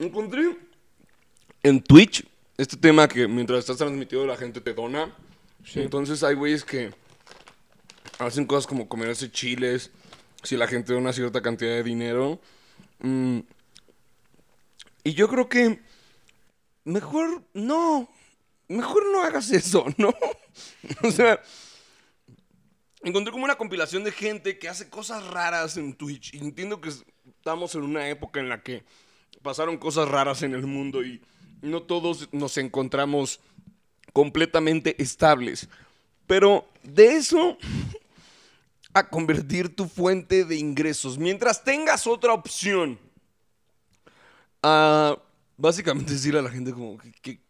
Encontré en Twitch este tema que mientras estás transmitido la gente te dona. Entonces hay güeyes que hacen cosas como comerse chiles, si la gente dona una cierta cantidad de dinero. Mm. Y yo creo que mejor no, mejor no hagas eso, ¿no? o sea, encontré como una compilación de gente que hace cosas raras en Twitch. Y entiendo que estamos en una época en la que pasaron cosas raras en el mundo y no todos nos encontramos completamente estables. Pero de eso a convertir tu fuente de ingresos. Mientras tengas otra opción. básicamente decirle a la gente como, ¿qué,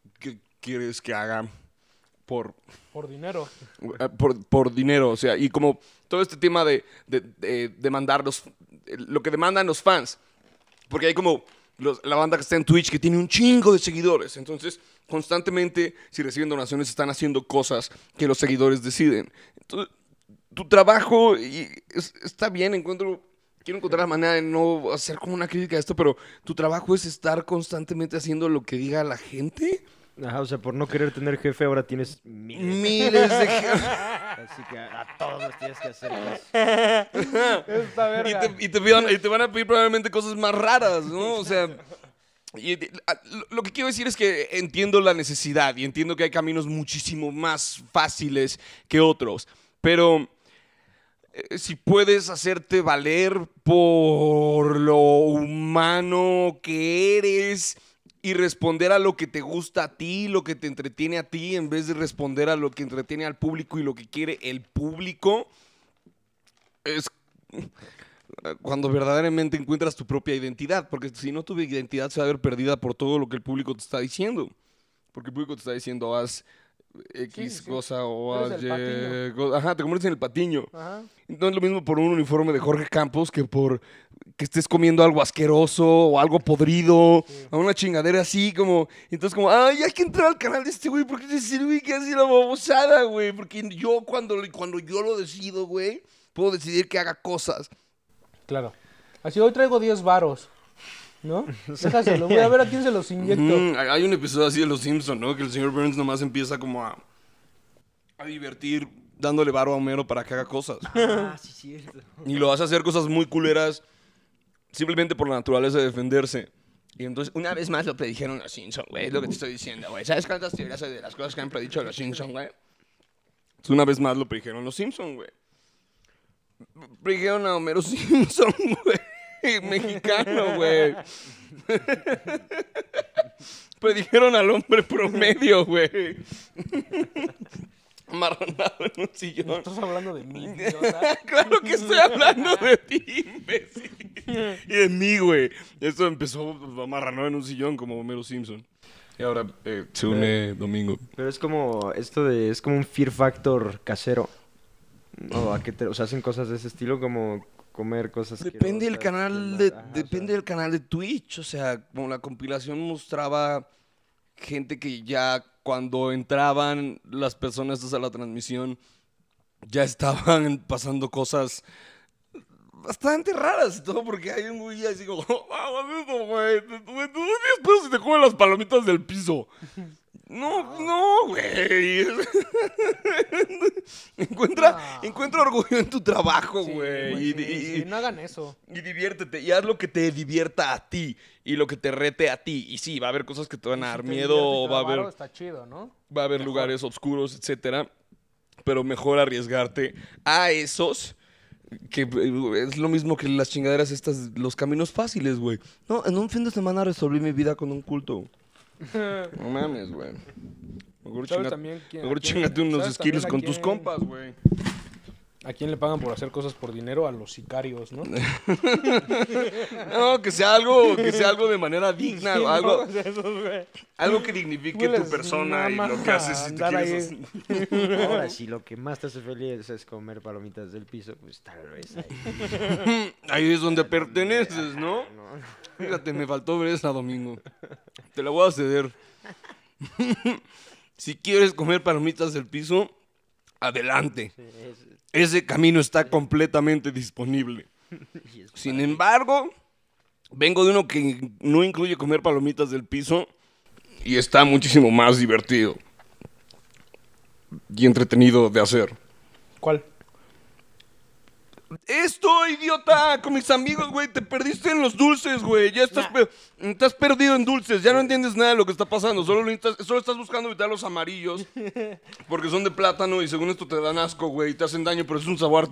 quieres que haga? Por, dinero. Eh, por, dinero, o sea, y como todo este tema de, demandar lo que demandan los fans. Porque hay como la banda que está en Twitch, que tiene un chingo de seguidores. Entonces, constantemente, si reciben donaciones, están haciendo cosas que los seguidores deciden. Entonces, tu trabajo está bien, encuentro quiero encontrar la manera de no hacer como una crítica a esto, pero tu trabajo es estar constantemente haciendo lo que diga la gente. Ajá, o sea, por no querer tener jefe ahora tienes miles, miles de jefes. Así que a todos los tienes que hacer Y, te, van a pedir probablemente cosas más raras, ¿no? O sea... lo que quiero decir es que entiendo la necesidad y entiendo que hay caminos muchísimo más fáciles que otros, pero eh, si puedes hacerte valer por lo humano que eres, y responder a lo que te gusta a ti, lo que te entretiene a ti, en vez de responder a lo que entretiene al público y lo que quiere el público, es cuando verdaderamente encuentras tu propia identidad, porque si no tu identidad se va a ver perdida por todo lo que el público te está diciendo, porque el público te está diciendo haz X cosa o haz Y, ajá, te conviertes en el patiño. Ajá. No es lo mismo por un uniforme de Jorge Campos que por que estés comiendo algo asqueroso o algo podrido, a una chingadera así, como. Entonces, como, ay, hay que entrar al canal de este güey, porque el güey, que hace la babosada, güey. Porque yo, cuando, cuando yo lo decido, güey, puedo decidir que haga cosas. Claro. Así, hoy traigo 10 varos. ¿No? Déjaselo, voy a ver a quién se los inyecto. hay un episodio así de Los Simpsons, ¿no? Que el señor Burns nomás empieza como a, a divertir dándole varo a Homero para que haga cosas. Ah, sí, cierto. Y lo hace hacer cosas muy culeras simplemente por la naturaleza de defenderse. Y entonces, una vez más lo predijeron los Simpsons, güey. Es lo que te estoy diciendo, güey. ¿Sabes cuántas teorías hay de las cosas que han predicho los Simpsons, güey? una vez más lo predijeron los Simpsons, güey. Predijeron a Homero Simpson, güey. Mexicano, güey. predijeron al hombre promedio, güey. amarronado en un sillón. ¿Estás hablando de mí? claro que estoy hablando de ti, imbécil. y de mí, güey. Esto empezó amarrano en un sillón como Homero Simpson. Y ahora eh, se une Domingo. Pero es como esto de es como un fear factor casero. No, ¿a que te, o sea, hacen cosas de ese estilo como comer cosas. Depende del canal de, depende del canal de Twitch, o sea, como la compilación mostraba gente que ya cuando entraban las personas a la transmisión ya estaban pasando cosas bastante raras todo, porque hay un güey así como, eso, oh, güey, y te comen las palomitas del piso. No, no, güey. Ah. encuentra, orgullo en tu trabajo, güey. y, no hagan eso. Y diviértete. Y haz lo que te divierta a ti. Y lo que te rete a ti. Y sí, va a haber cosas que te van a dar miedo. Va a haber. Está chido, ¿no? Va a haber lugares oscuros, etcétera. Pero mejor arriesgarte a esos que eh, es lo mismo que las chingaderas estas, los caminos fáciles, güey. No, en un fin de semana resolví mi vida con un culto. no mames, güey. Mejor, chingate unos esquiles con tus compas, güey. ¿A quién le pagan por hacer cosas por dinero? A los sicarios, ¿no? no, que sea algo, que sea algo de manera digna, algo, algo que dignifique tu persona y lo que haces si te Ahora, si lo que más te hace feliz es comer palomitas del piso, pues tal vez ahí. ahí es donde perteneces, ¿no? Fíjate, me faltó ver esa domingo. Te la voy a ceder. si quieres comer palomitas del piso, adelante. Sí, ese camino está completamente disponible. Sin embargo, vengo de uno que no incluye comer palomitas del piso y está muchísimo más divertido y entretenido de hacer. ¿Cuál? Esto, idiota, con mis amigos, güey, te perdiste en los dulces, güey. Ya estás, estás, perdido en dulces, ya no entiendes nada de lo que está pasando. Solo, solo estás buscando evitar los amarillos porque son de plátano y según esto te dan asco, güey, te hacen daño, pero es un sabor artificial.